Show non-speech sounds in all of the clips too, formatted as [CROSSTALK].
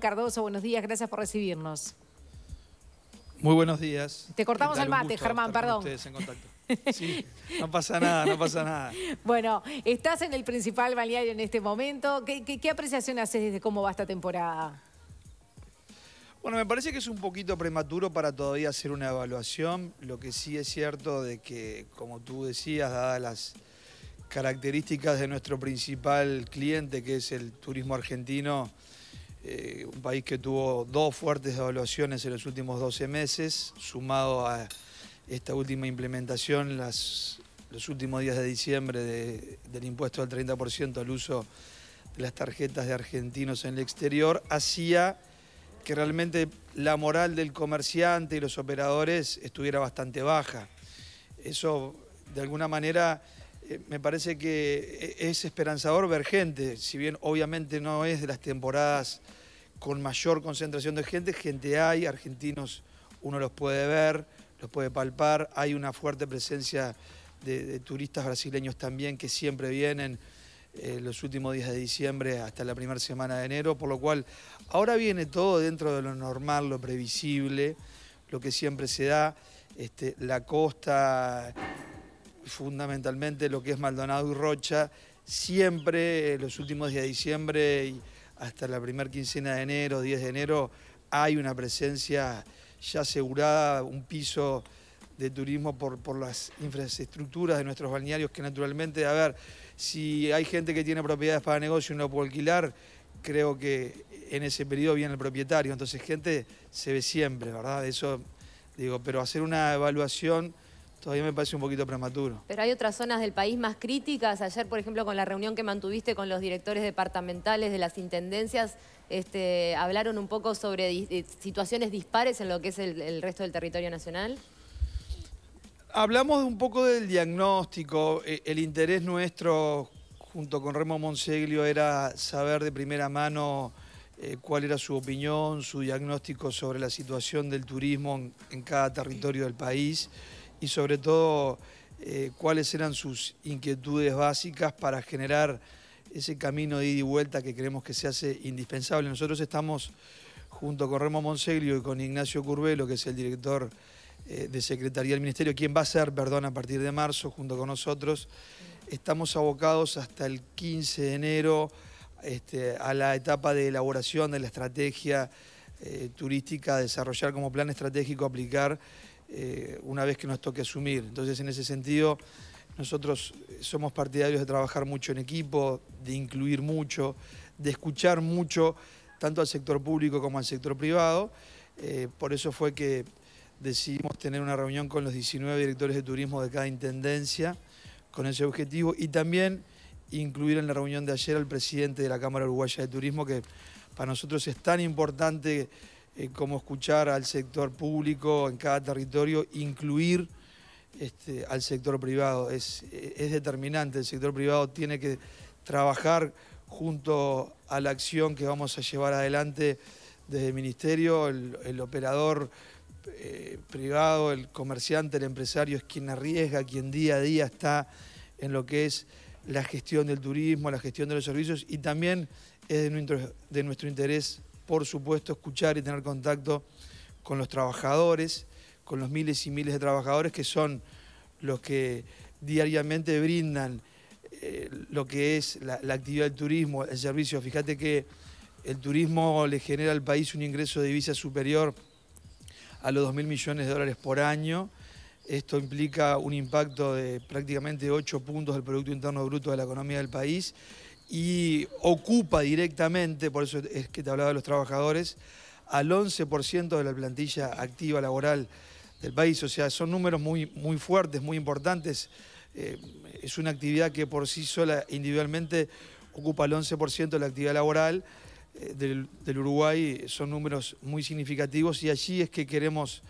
Cardoso, buenos días, gracias por recibirnos. Muy buenos días. Te cortamos el mate, Germán, perdón. en contacto. [LAUGHS] Sí, no pasa nada, no pasa nada. [LAUGHS] bueno, estás en el principal balneario en este momento. ¿Qué, qué apreciación haces desde cómo va esta temporada? Bueno, me parece que es un poquito prematuro para todavía hacer una evaluación. Lo que sí es cierto de que, como tú decías, dadas las características de nuestro principal cliente, que es el turismo argentino, eh, un país que tuvo dos fuertes devaluaciones en los últimos 12 meses, sumado a esta última implementación, las, los últimos días de diciembre del impuesto del 30% al uso de las tarjetas de argentinos en el exterior, hacía que realmente la moral del comerciante y los operadores estuviera bastante baja. Eso, de alguna manera, eh, me parece que eh, es esperanzador ver gente, si bien obviamente no es de las temporadas con mayor concentración de gente, gente hay, argentinos uno los puede ver, los puede palpar, hay una fuerte presencia de, turistas brasileños también que siempre vienen eh, los últimos días de diciembre hasta la primera semana de enero, por lo cual ahora viene todo dentro de lo normal, lo previsible, lo que siempre se da, este, la costa fundamentalmente lo que es Maldonado y Rocha, siempre eh, los últimos días de diciembre y hasta la primera quincena de enero, 10 de enero, hay una presencia ya asegurada, un piso de turismo por, por las infraestructuras de nuestros balnearios que naturalmente, a ver, si hay gente que tiene propiedades para negocio y no puede alquilar, creo que en ese periodo viene el propietario, entonces gente se ve siempre, ¿verdad? Eso digo, pero hacer una evaluación Todavía me parece un poquito prematuro. Pero hay otras zonas del país más críticas. Ayer, por ejemplo, con la reunión que mantuviste con los directores departamentales de las intendencias, este, hablaron un poco sobre eh, situaciones dispares en lo que es el, resto del territorio nacional. Hablamos un poco del diagnóstico. Eh, el interés nuestro, junto con Remo Monseglio, era saber de primera mano eh, cuál era su opinión, su diagnóstico sobre la situación del turismo en cada territorio del país y sobre todo eh, cuáles eran sus inquietudes básicas para generar ese camino de ida y vuelta que creemos que se hace indispensable. Nosotros estamos junto con Remo Monseglio y con Ignacio Curbelo, que es el director eh, de Secretaría del Ministerio, quien va a ser, perdón, a partir de marzo, junto con nosotros. Estamos abocados hasta el 15 de enero este, a la etapa de elaboración de la estrategia eh, turística, desarrollar como plan estratégico, aplicar eh, una vez que nos toque asumir. Entonces, en ese sentido, nosotros somos partidarios de trabajar mucho en equipo, de incluir mucho, de escuchar mucho, tanto al sector público como al sector privado. Eh, por eso fue que decidimos tener una reunión con los 19 directores de turismo de cada intendencia con ese objetivo y también incluir en la reunión de ayer al presidente de la Cámara Uruguaya de Turismo, que para nosotros es tan importante cómo escuchar al sector público en cada territorio, incluir este, al sector privado. Es, determinante, el sector privado tiene que trabajar junto a la acción que vamos a llevar adelante desde el Ministerio, el, operador eh, privado, el comerciante, el empresario es quien arriesga, quien día a día está en lo que es la gestión del turismo, la gestión de los servicios y también es de nuestro interés por supuesto, escuchar y tener contacto con los trabajadores, con los miles y miles de trabajadores que son los que diariamente brindan eh, lo que es la, actividad del turismo, el servicio. Fíjate que el turismo le genera al país un ingreso de divisas superior a los 2.000 millones de dólares por año. Esto implica un impacto de prácticamente 8 puntos del Producto Interno Bruto de la economía del país y ocupa directamente, por eso es que te hablaba de los trabajadores, al 11% de la plantilla activa laboral del país. O sea, son números muy, muy fuertes, muy importantes. Eh, es una actividad que por sí sola, individualmente, ocupa el 11% de la actividad laboral eh, del, Uruguay. Son números muy significativos y allí es que queremos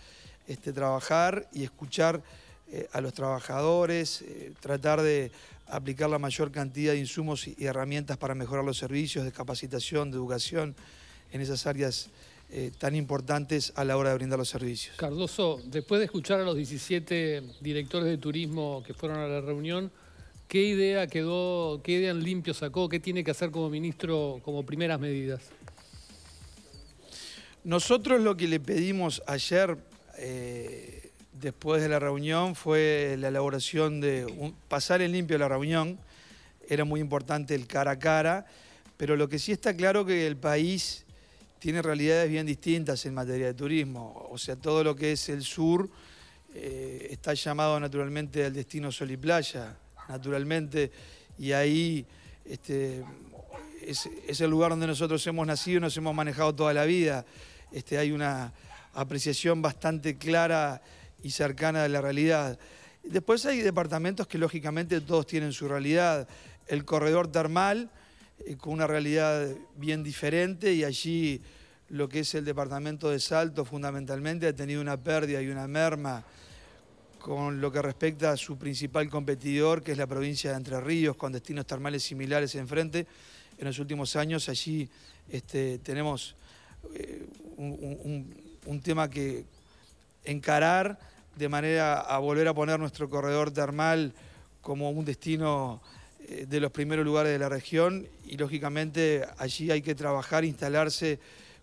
este, trabajar y escuchar eh, a los trabajadores, tratar de aplicar la mayor cantidad de insumos y herramientas para mejorar los servicios de capacitación, de educación en esas áreas eh, tan importantes a la hora de brindar los servicios. Cardoso, después de escuchar a los 17 directores de turismo que fueron a la reunión, ¿qué idea quedó, qué idea en limpio sacó? ¿Qué tiene que hacer como ministro como primeras medidas? Nosotros lo que le pedimos ayer eh, después de la reunión fue la elaboración de pasar en limpio la reunión. Era muy importante el cara a cara, pero lo que sí está claro que el país tiene realidades bien distintas en materia de turismo. O sea, todo lo que es el sur eh, está llamado naturalmente al destino sol y playa, naturalmente, y ahí este, es, el lugar donde nosotros hemos nacido y nos hemos manejado toda la vida. Este, hay una apreciación bastante clara y cercana de la realidad. Después hay departamentos que lógicamente todos tienen su realidad. El corredor termal, eh, con una realidad bien diferente y allí lo que es el departamento de Salto fundamentalmente ha tenido una pérdida y una merma con lo que respecta a su principal competidor, que es la provincia de Entre Ríos, con destinos termales similares enfrente. En los últimos años allí este, tenemos eh, un tema que encarar de manera a volver a poner nuestro corredor termal como un destino eh, de los primeros lugares de la región y lógicamente allí hay que trabajar, instalarse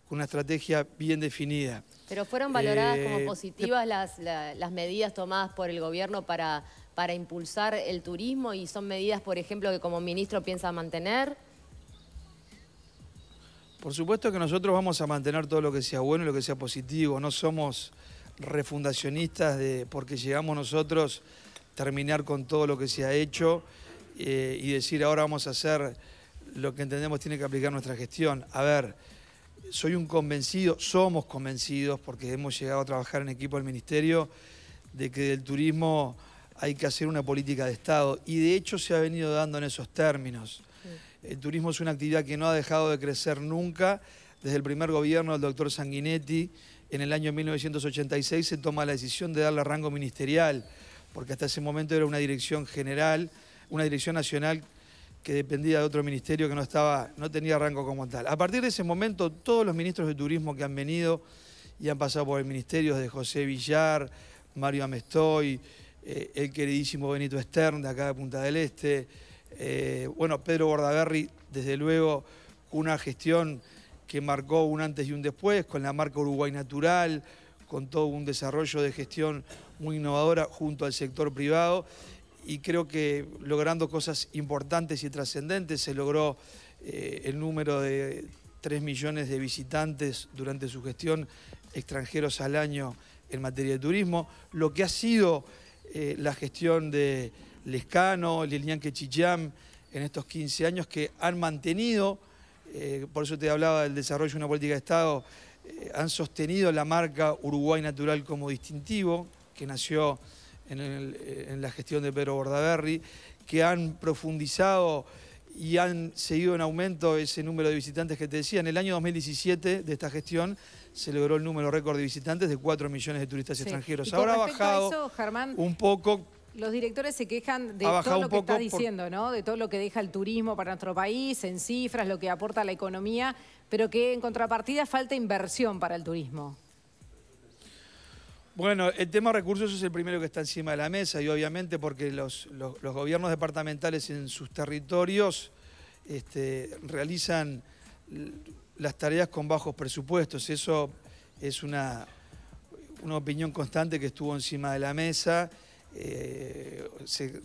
con una estrategia bien definida. Pero fueron valoradas como eh, positivas las, medidas tomadas por el gobierno para, para impulsar el turismo y son medidas, por ejemplo, que como ministro piensa mantener. Por supuesto que nosotros vamos a mantener todo lo que sea bueno y lo que sea positivo. No somos refundacionistas de porque llegamos nosotros a terminar con todo lo que se ha hecho eh, y decir ahora vamos a hacer lo que entendemos tiene que aplicar nuestra gestión. A ver, soy un convencido, somos convencidos, porque hemos llegado a trabajar en equipo al Ministerio, de que del turismo hay que hacer una política de Estado. Y de hecho se ha venido dando en esos términos. El turismo es una actividad que no ha dejado de crecer nunca. Desde el primer gobierno del doctor Sanguinetti, en el año 1986 se toma la decisión de darle rango ministerial, porque hasta ese momento era una dirección general, una dirección nacional que dependía de otro ministerio que no, estaba, no tenía rango como tal. A partir de ese momento, todos los ministros de turismo que han venido y han pasado por el ministerio, desde José Villar, Mario Amestoy, eh, el queridísimo Benito Stern de acá de Punta del Este, eh, bueno, Pedro Bordaberry, desde luego, una gestión que marcó un antes y un después, con la marca Uruguay Natural, con todo un desarrollo de gestión muy innovadora junto al sector privado y creo que logrando cosas importantes y trascendentes se logró eh, el número de 3 millones de visitantes durante su gestión extranjeros al año en materia de turismo, lo que ha sido eh, la gestión de Lescano, Lilian Quechicham en estos 15 años que han mantenido eh, por eso te hablaba del desarrollo de una política de Estado, eh, han sostenido la marca Uruguay Natural como distintivo, que nació eh, en, la gestión de Pedro Bordaberry, que han profundizado y han seguido en aumento ese número de visitantes que te decía. En el año 2017 de esta gestión se logró el número récord de visitantes de 4 millones de turistas extranjeros. Ahora ha bajado un poco, los directores se quejan de todo lo que está diciendo, ¿no? De todo lo que deja el turismo para nuestro país, en cifras, lo que aporta a la economía, pero que en contrapartida falta inversión para el turismo. Bueno, el tema recursos es el primero que está encima de la mesa y obviamente porque los, gobiernos departamentales en sus territorios este, realizan las tareas con bajos presupuestos. Eso es una, una opinión constante que estuvo encima de la mesa. Eh, se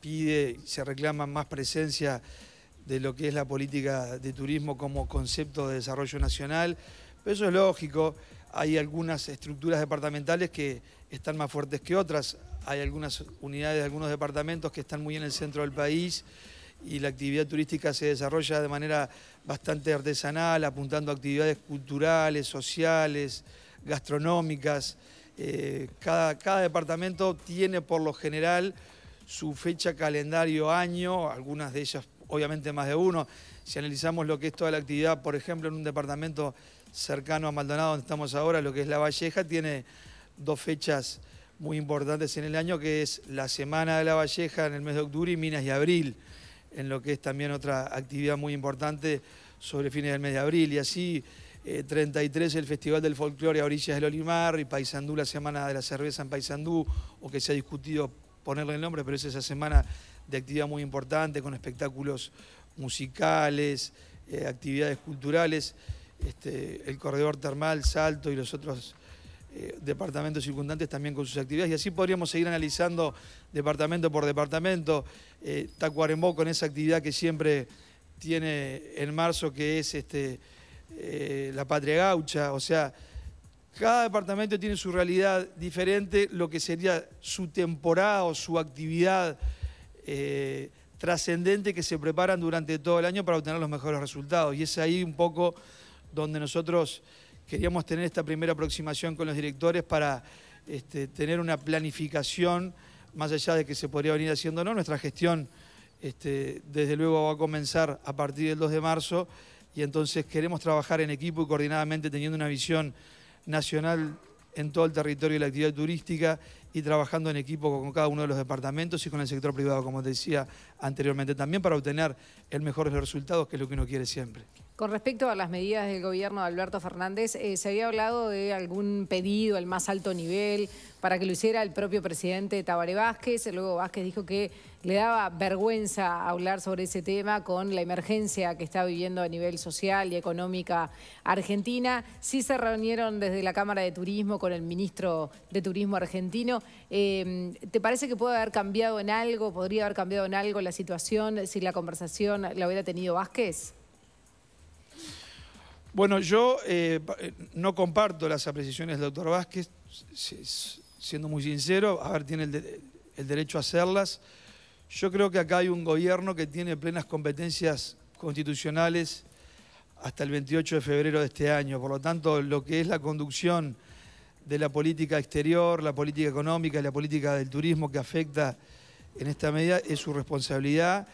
pide, se reclama más presencia de lo que es la política de turismo como concepto de desarrollo nacional, pero eso es lógico, hay algunas estructuras departamentales que están más fuertes que otras, hay algunas unidades de algunos departamentos que están muy en el centro del país y la actividad turística se desarrolla de manera bastante artesanal, apuntando a actividades culturales, sociales, gastronómicas. Eh, cada, cada, departamento tiene por lo general su fecha, calendario, año, algunas de ellas obviamente más de uno. Si analizamos lo que es toda la actividad, por ejemplo, en un departamento cercano a Maldonado, donde estamos ahora, lo que es La Valleja, tiene dos fechas muy importantes en el año, que es la Semana de La Valleja en el mes de octubre y Minas y Abril, en lo que es también otra actividad muy importante sobre fines del mes de abril. Y así 33 eh, el Festival del Folclore a orillas del Olimar y Paysandú la Semana de la Cerveza en Paysandú, o que se ha discutido ponerle el nombre, pero es esa semana de actividad muy importante con espectáculos musicales, eh, actividades culturales, este, el corredor termal, Salto y los otros eh, departamentos circundantes también con sus actividades. Y así podríamos seguir analizando departamento por departamento. Tacuarembó con esa actividad que siempre tiene en marzo, que es este, eh, la patria gaucha, o sea, cada departamento tiene su realidad diferente, lo que sería su temporada o su actividad eh, trascendente que se preparan durante todo el año para obtener los mejores resultados. Y es ahí un poco donde nosotros queríamos tener esta primera aproximación con los directores para este, tener una planificación, más allá de que se podría venir haciendo no, nuestra gestión este, desde luego va a comenzar a partir del 2 de marzo y entonces queremos trabajar en equipo y coordinadamente teniendo una visión nacional en todo el territorio de la actividad turística y trabajando en equipo con cada uno de los departamentos y con el sector privado, como decía anteriormente, también para obtener el mejor de los resultados, que es lo que uno quiere siempre. Con respecto a las medidas del gobierno de Alberto Fernández, eh, ¿se había hablado de algún pedido al más alto nivel para que lo hiciera el propio presidente Tabaré Vázquez? Luego Vázquez dijo que le daba vergüenza hablar sobre ese tema con la emergencia que está viviendo a nivel social y económica argentina. Sí se reunieron desde la Cámara de Turismo con el ministro de Turismo argentino. Em, ¿Te parece que puede haber cambiado en algo, podría haber cambiado en algo la situación si la conversación la hubiera tenido Vázquez? Bueno, yo eh, eh, no comparto las apreciaciones del doctor Vázquez, siendo muy sincero, a ver, tiene el derecho a hacerlas. Yo creo que acá hay un gobierno que tiene plenas competencias constitucionales hasta el 28 de febrero de este año. Por lo tanto, lo que es la conducción de la política exterior, la política económica y la política del turismo que afecta en esta medida es su responsabilidad.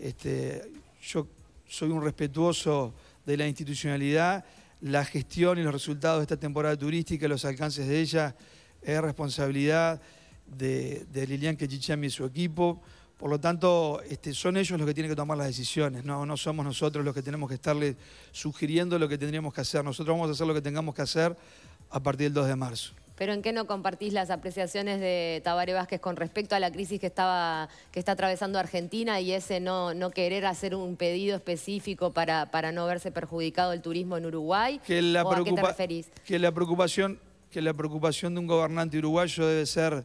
Este, yo soy un respetuoso de la institucionalidad. La gestión y los resultados de esta temporada turística, los alcances de ella, es responsabilidad de, de Lilian Quechichami y su equipo. Por lo tanto, este, son ellos los que tienen que tomar las decisiones, ¿no? somos nosotros los que tenemos que estarles sugiriendo lo que tendríamos que hacer. Nosotros vamos a hacer lo que tengamos que hacer a partir del 2 de marzo. Pero ¿en qué no compartís las apreciaciones de Tabaré Vázquez con respecto a la crisis que, estaba, que está atravesando Argentina y ese no, querer hacer un pedido específico para, para no verse perjudicado el turismo en Uruguay? a qué te referís? Que la, preocupación, que la preocupación de un gobernante uruguayo debe ser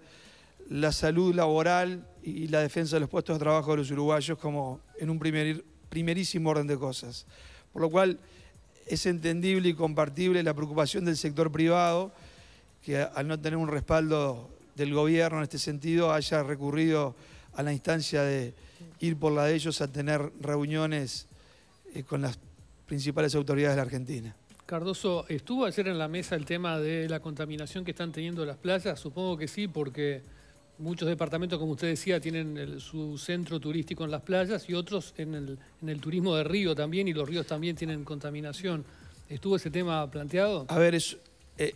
la salud laboral y la defensa de los puestos de trabajo de los uruguayos como en un primer, primerísimo orden de cosas. Por lo cual es entendible y compartible la preocupación del sector privado que al no tener un respaldo del gobierno en este sentido haya recurrido a la instancia de ir por la de ellos a tener reuniones eh, con las principales autoridades de la Argentina. Cardoso, ¿estuvo ayer en la mesa el tema de la contaminación que están teniendo las playas? Supongo que sí, porque muchos departamentos, como usted decía, tienen su centro turístico en las playas y otros en el, en el turismo de río también, y los ríos también tienen contaminación. ¿Estuvo ese tema planteado? A ver, es, eh,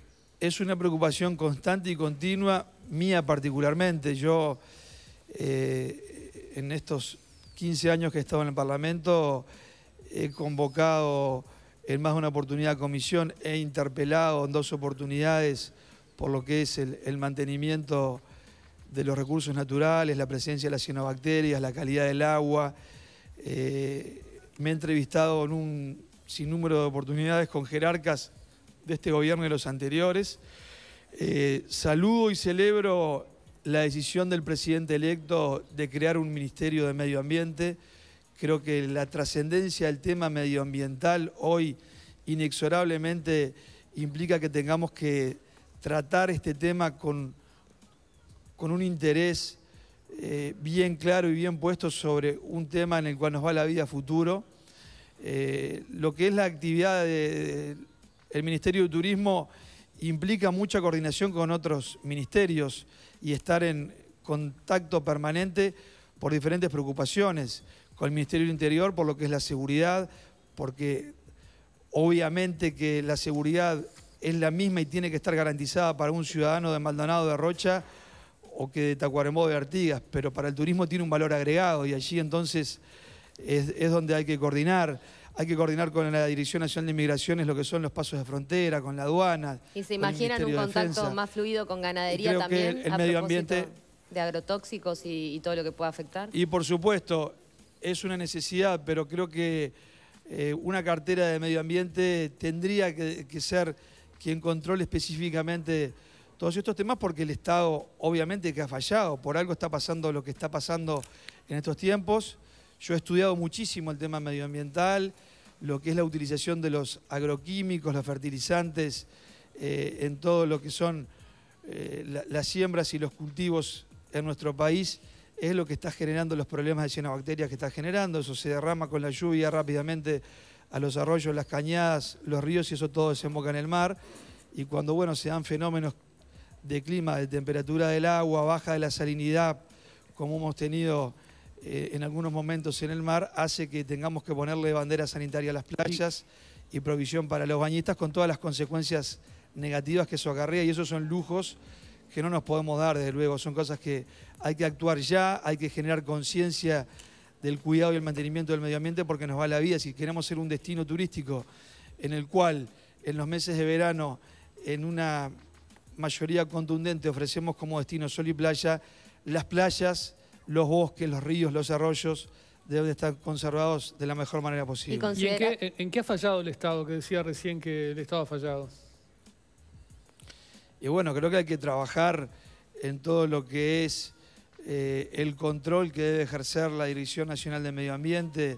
una preocupación constante y continua, mía particularmente. Yo, eh, en estos 15 años que he estado en el Parlamento, he convocado en más de una oportunidad comisión, he interpelado en dos oportunidades por lo que es el mantenimiento de los recursos naturales, la presencia de las cianobacterias, la calidad del agua. Eh, me he entrevistado en un sinnúmero de oportunidades con jerarcas de este gobierno y los anteriores. Eh, saludo y celebro la decisión del presidente electo de crear un Ministerio de Medio Ambiente. Creo que la trascendencia del tema medioambiental hoy inexorablemente implica que tengamos que tratar este tema con con un interés eh, bien claro y bien puesto sobre un tema en el cual nos va la vida futuro. Eh, lo que es la actividad del Ministerio de Turismo implica mucha coordinación con otros ministerios y estar en contacto permanente por diferentes preocupaciones, con el Ministerio del Interior por lo que es la seguridad, porque obviamente que la seguridad es la misma y tiene que estar garantizada para un ciudadano de Maldonado de Rocha o que de Tacuarembó de Artigas, pero para el turismo tiene un valor agregado y allí entonces es, donde hay que coordinar. Hay que coordinar con la Dirección Nacional de Inmigraciones lo que son los pasos de frontera, con la aduana. Y se imaginan un contacto más fluido con ganadería también. el, medio ambiente. De agrotóxicos y, todo lo que pueda afectar. Y por supuesto, es una necesidad, pero creo que eh, una cartera de medio ambiente tendría que ser quien controle específicamente todos estos temas porque el Estado obviamente que ha fallado, por algo está pasando lo que está pasando en estos tiempos. Yo he estudiado muchísimo el tema medioambiental, lo que es la utilización de los agroquímicos, los fertilizantes, eh, en todo lo que son eh, las siembras y los cultivos en nuestro país, es lo que está generando los problemas de cianobacterias que está generando. Eso se derrama con la lluvia rápidamente a los arroyos, las cañadas, los ríos y eso todo desemboca en el mar. Y cuando bueno, se dan fenómenos de clima, de temperatura del agua, baja de la salinidad, como hemos tenido eh, en algunos momentos en el mar, hace que tengamos que ponerle bandera sanitaria a las playas y provisión para los bañistas con todas las consecuencias negativas que eso acarrea y esos son lujos que no nos podemos dar, desde luego, son cosas que hay que actuar ya, hay que generar conciencia del cuidado y el mantenimiento del medio ambiente porque nos va la vida. Si queremos ser un destino turístico en el cual en los meses de verano, en una mayoría contundente ofrecemos como destino sol y playa, las playas, los bosques, los ríos, los arroyos deben estar conservados de la mejor manera posible. ¿Y, en, qué, ha fallado el Estado? Que decía recién que el Estado ha fallado. Y bueno, creo que hay que trabajar en todo lo que es eh, el control que debe ejercer la Dirección Nacional de Medio Ambiente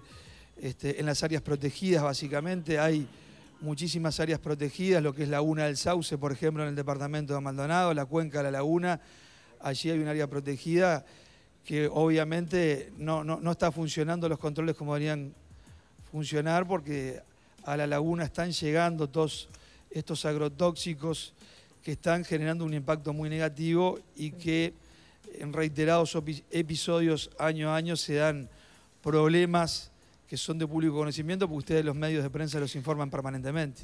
este, en las áreas protegidas, básicamente. Hay muchísimas áreas protegidas, lo que es Laguna del Sauce, por ejemplo, en el departamento de Maldonado, la cuenca de la Laguna, allí hay un área protegida que obviamente no, no, no está funcionando los controles como deberían funcionar porque a la laguna están llegando todos estos agrotóxicos que están generando un impacto muy negativo y que en reiterados episodios año a año se dan problemas que son de público conocimiento porque ustedes los medios de prensa los informan permanentemente.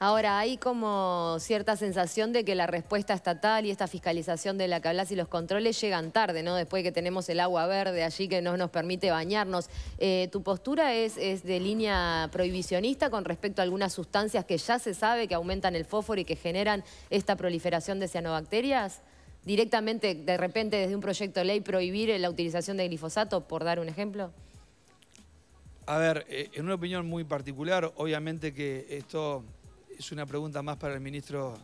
Ahora, hay como cierta sensación de que la respuesta estatal y esta fiscalización de la que hablas y los controles llegan tarde, ¿no? Después que tenemos el agua verde allí que no nos permite bañarnos. Eh, ¿Tu postura es, es de línea prohibicionista con respecto a algunas sustancias que ya se sabe que aumentan el fósforo y que generan esta proliferación de cianobacterias? ¿Directamente, de repente, desde un proyecto de ley prohibir la utilización de glifosato, por dar un ejemplo? A ver, eh, en una opinión muy particular, obviamente que esto es una pregunta más para el ministro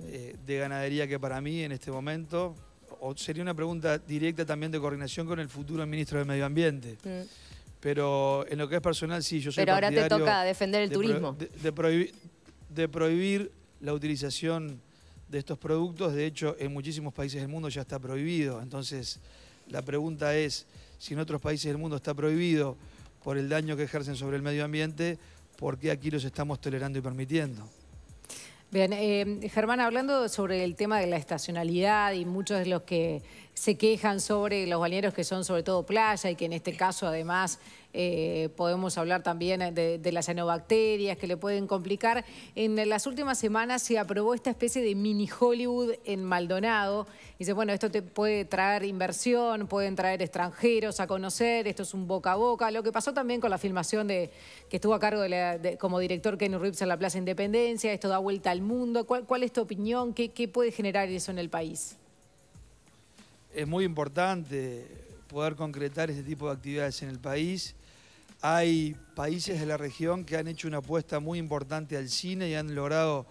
eh, de Ganadería que para mí en este momento, o sería una pregunta directa también de coordinación con el futuro ministro de Medio Ambiente. Mm. Pero en lo que es personal, sí, yo soy Pero ahora te toca defender el turismo. de, prohibir, la utilización de estos productos. De hecho, en muchísimos países del mundo ya está prohibido. Entonces, la pregunta es, si en otros países del mundo está prohibido, por el daño que ejercen sobre el medio ambiente, por qué aquí los estamos tolerando y permitiendo. Bien, eh, Germán, hablando sobre el tema de la estacionalidad y muchos de los que se quejan sobre los balnearios que son sobre todo playa y que en este caso además eh, podemos hablar también de, las anobacterias que le pueden complicar. En las últimas semanas se aprobó esta especie de mini Hollywood en Maldonado. Dice, bueno, esto te puede traer inversión, pueden traer extranjeros a conocer, esto es un boca a boca. Lo que pasó también con la filmación de que estuvo a cargo de como director Kenny Rips en la Plaza Independencia, esto da vuelta al mundo. ¿Cuál, es tu opinión? ¿Qué puede generar eso en el país? es muy importante poder concretar este tipo de actividades en el país. Hay países de la región que han hecho una apuesta muy importante al cine y han logrado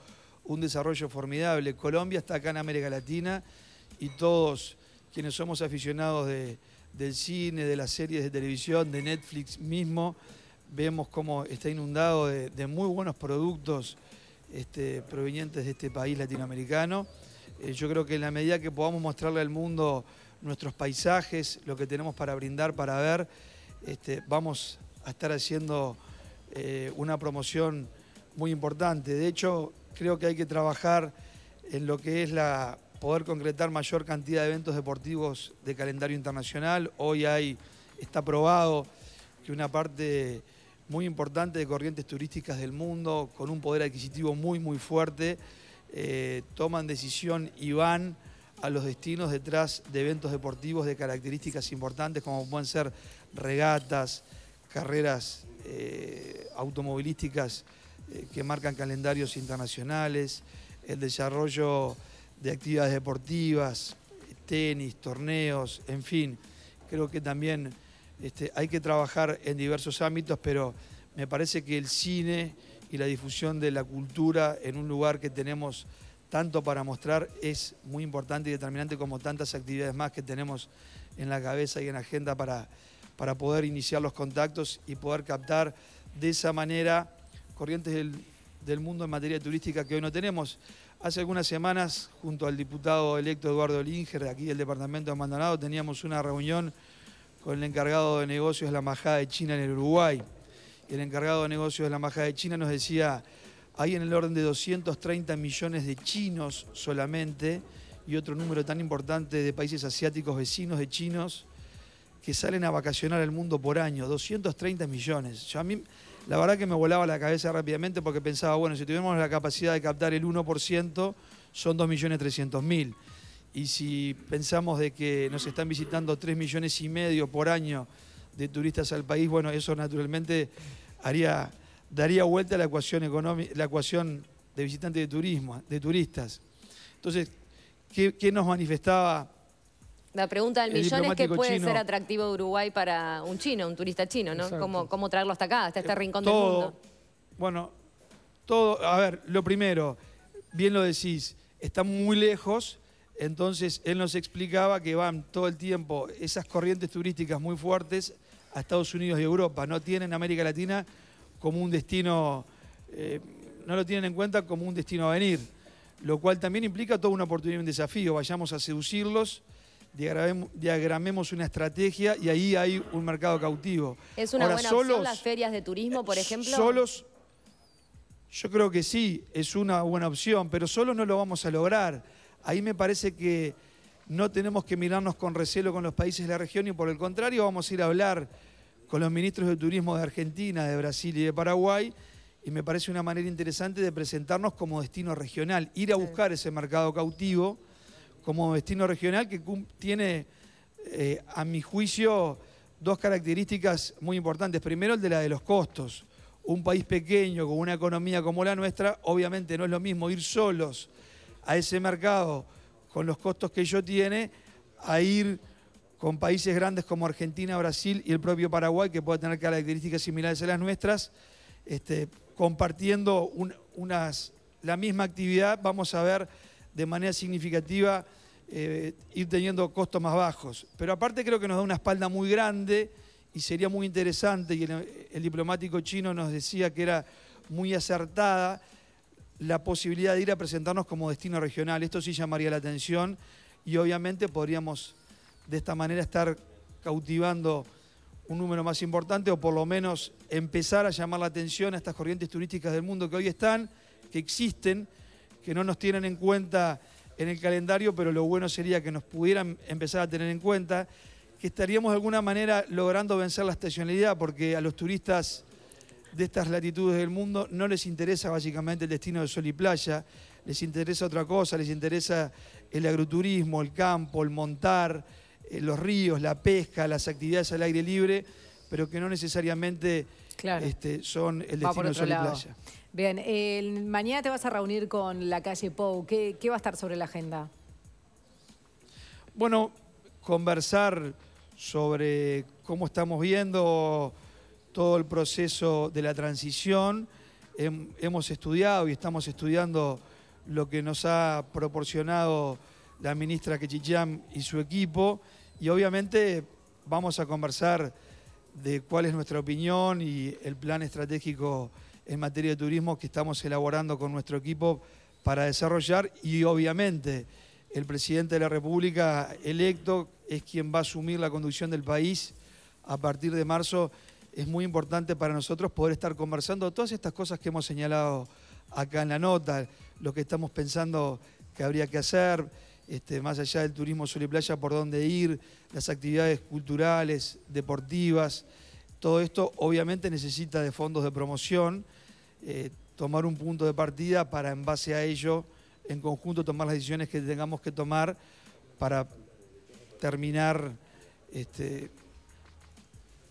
un desarrollo formidable. Colombia está acá en América Latina y todos quienes somos aficionados del cine, de las series de televisión, de Netflix mismo, vemos cómo está inundado de, muy buenos productos este, provenientes de este país latinoamericano. Eh, yo creo que en la medida que podamos mostrarle al mundo nuestros paisajes, lo que tenemos para brindar, para ver, este, vamos a estar haciendo eh, una promoción muy importante. De hecho, creo que hay que trabajar en lo que es poder concretar mayor cantidad de eventos deportivos de calendario internacional. Hoy hay, está probado que una parte muy importante de corrientes turísticas del mundo, con un poder adquisitivo muy, muy fuerte, eh, toman decisión y van a los destinos detrás de eventos deportivos de características importantes como pueden ser regatas, carreras eh, automovilísticas eh, que marcan calendarios internacionales, el desarrollo de actividades deportivas, tenis, torneos, en fin. Creo que también este, hay que trabajar en diversos ámbitos, pero me parece que el cine y la difusión de la cultura en un lugar que tenemos tanto para mostrar es muy importante y determinante como tantas actividades más que tenemos en la cabeza y en agenda para, para poder iniciar los contactos y poder captar de esa manera corrientes del, mundo en materia turística que hoy no tenemos. Hace algunas semanas, junto al diputado electo Eduardo Linger, de aquí del departamento de Maldonado, teníamos una reunión con el encargado de negocios de la Majada de China en el Uruguay el encargado de negocios de la Embajada de China nos decía, hay en el orden de 230 millones de chinos solamente y otro número tan importante de países asiáticos vecinos de chinos que salen a vacacionar al mundo por año, 230 millones. Yo a mí, la verdad que me volaba la cabeza rápidamente porque pensaba, bueno, si tuviéramos la capacidad de captar el 1%, son 2.300.000. Y si pensamos de que nos están visitando 3 millones y medio por año de turistas al país, bueno, eso naturalmente haría, daría vuelta a la ecuación económica, la ecuación de visitantes de turismo, de turistas. Entonces, ¿qué, nos manifestaba? La pregunta del millón es qué puede ser atractivo de Uruguay para un chino, un turista chino, ¿no? ¿Cómo, ¿Cómo, traerlo hasta acá, hasta este eh, rincón del mundo? Bueno, todo, a ver, lo primero, bien lo decís, está muy lejos, entonces él nos explicaba que van todo el tiempo esas corrientes turísticas muy fuertes a Estados Unidos y Europa. No tienen América Latina como un destino, eh, no lo tienen en cuenta como un destino a venir, lo cual también implica toda una oportunidad y un desafío. Vayamos a seducirlos, diagramemos una estrategia y ahí hay un mercado cautivo. ¿Es una buena opción las ferias de turismo, por eh, ejemplo? Solos, yo creo que sí, es una buena opción, pero solos no lo vamos a lograr Ahí me parece que no tenemos que mirarnos con recelo con los países de la región y por el contrario vamos a ir a hablar con los ministros de turismo de Argentina, de Brasil y de Paraguay y me parece una manera interesante de presentarnos como destino regional, ir a buscar ese mercado cautivo como destino regional que tiene, eh, a mi juicio, dos características muy importantes. Primero, el de la de los costos. Un país pequeño con una economía como la nuestra, obviamente no es lo mismo ir solos a ese mercado con los costos que yo tiene, a ir con países grandes como Argentina, Brasil y el propio Paraguay, que puede tener características similares a las nuestras, este, compartiendo la misma actividad, vamos a ver de manera significativa eh, ir teniendo costos más bajos. Pero aparte creo que nos da una espalda muy grande y sería muy interesante, y el diplomático chino nos decía que era muy acertada, la posibilidad de ir a presentarnos como destino regional. Esto sí llamaría la atención y obviamente podríamos de esta manera estar cautivando un número más importante o por lo menos empezar a llamar la atención a estas corrientes turísticas del mundo que hoy están, que existen, que no nos tienen en cuenta en el calendario, pero lo bueno sería que nos pudieran empezar a tener en cuenta, que estaríamos de alguna manera logrando vencer la estacionalidad, porque a los turistas de estas latitudes del mundo no les interesa básicamente el destino de sol y playa, les interesa otra cosa, les interesa el agroturismo, el campo, el montar, eh, los ríos, la pesca, las actividades al aire libre, pero que no necesariamente este, son el destino de sol y playa. Bien, mañana te vas a reunir con la calle Pou. ¿Qué va a estar sobre la agenda? Bueno, conversar sobre cómo estamos viendo todo el proceso de la transición. Hemos estudiado y estamos estudiando lo que nos ha proporcionado la ministra Kechichiam y su equipo. Y obviamente vamos a conversar de cuál es nuestra opinión y el plan estratégico en materia de turismo que estamos elaborando con nuestro equipo para desarrollar. Y obviamente el presidente de la República electo es quien va a asumir la conducción del país a partir de marzo es muy importante para nosotros poder estar conversando todas estas cosas que hemos señalado acá en la nota, lo que estamos pensando que habría que hacer, este, más allá del turismo sur y playa, por dónde ir, las actividades culturales, deportivas. Todo esto obviamente necesita de fondos de promoción, eh, tomar un punto de partida para en base a ello, en conjunto, tomar las decisiones que tengamos que tomar para terminar este,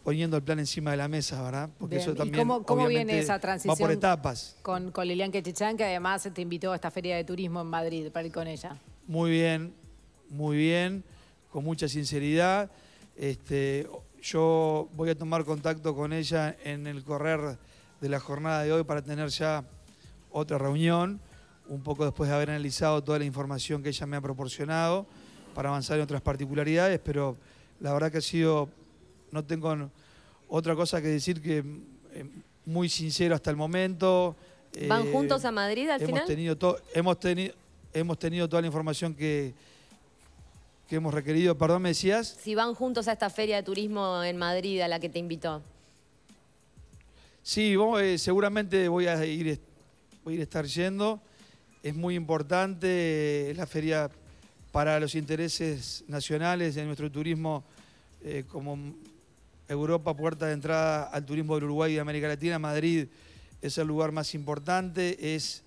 poniendo el plan encima de la mesa, ¿verdad? Porque eso también. ¿Y cómo, viene esa transición? Va por etapas. Con, Lilian Quechichán, que además te invitó a esta feria de turismo en Madrid para ir con ella. Muy bien, muy bien, con mucha sinceridad. Este, yo voy a tomar contacto con ella en el correr de la jornada de hoy para tener ya otra reunión, un poco después de haber analizado toda la información que ella me ha proporcionado para avanzar en otras particularidades, pero la verdad que ha sido no tengo otra cosa que decir que eh, muy sincero hasta el momento. ¿Van eh, juntos a Madrid al hemos Tenido hemos, hemos tenido toda la información que, que hemos requerido. Perdón, ¿me decías? Si van juntos a esta feria de turismo en Madrid a la que te invitó. Sí, eh, seguramente voy a, ir, voy a estar yendo. Es muy importante, es la feria para los intereses nacionales de nuestro turismo como Europa, puerta de entrada al turismo del Uruguay y de América Latina. Madrid es el lugar más importante, es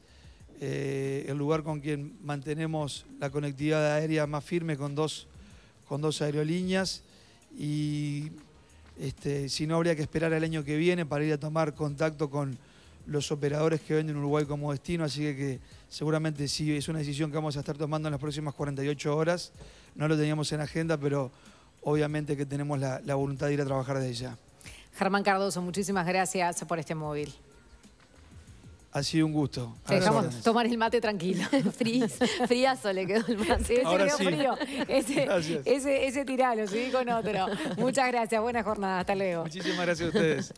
eh, el lugar con quien mantenemos la conectividad aérea más firme con dos, con dos aerolíneas. Y este, si no, habría que esperar el año que viene para ir a tomar contacto con los operadores que venden Uruguay como destino, así que, que, seguramente sí es una decisión que vamos a estar tomando en las próximas 48 horas. No lo teníamos en agenda, pero obviamente que tenemos la, voluntad de ir a trabajar de ella. Germán Cardoso, muchísimas gracias por este móvil. Ha sido un gusto. dejamos tomar el mate tranquilo. [LAUGHS] [LAUGHS] Frías, le quedó el mate. Ese Ahora quedó sí. frío. Ese, ese, tiralo, sí, con otro. Muchas gracias, buena jornada, hasta luego. Muchísimas gracias a ustedes.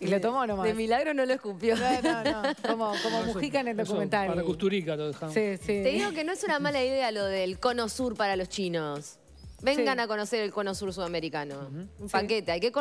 y lo tomó nomás. De milagro no lo escupió. No, no, Como, como Mujica en el documental. Para Custurica lo dejamos. Sí, sí. Te digo que no es una mala idea lo del cono sur para los chinos. Vengan a conocer el Cono Sur Sudamericano. Un paquete, hay que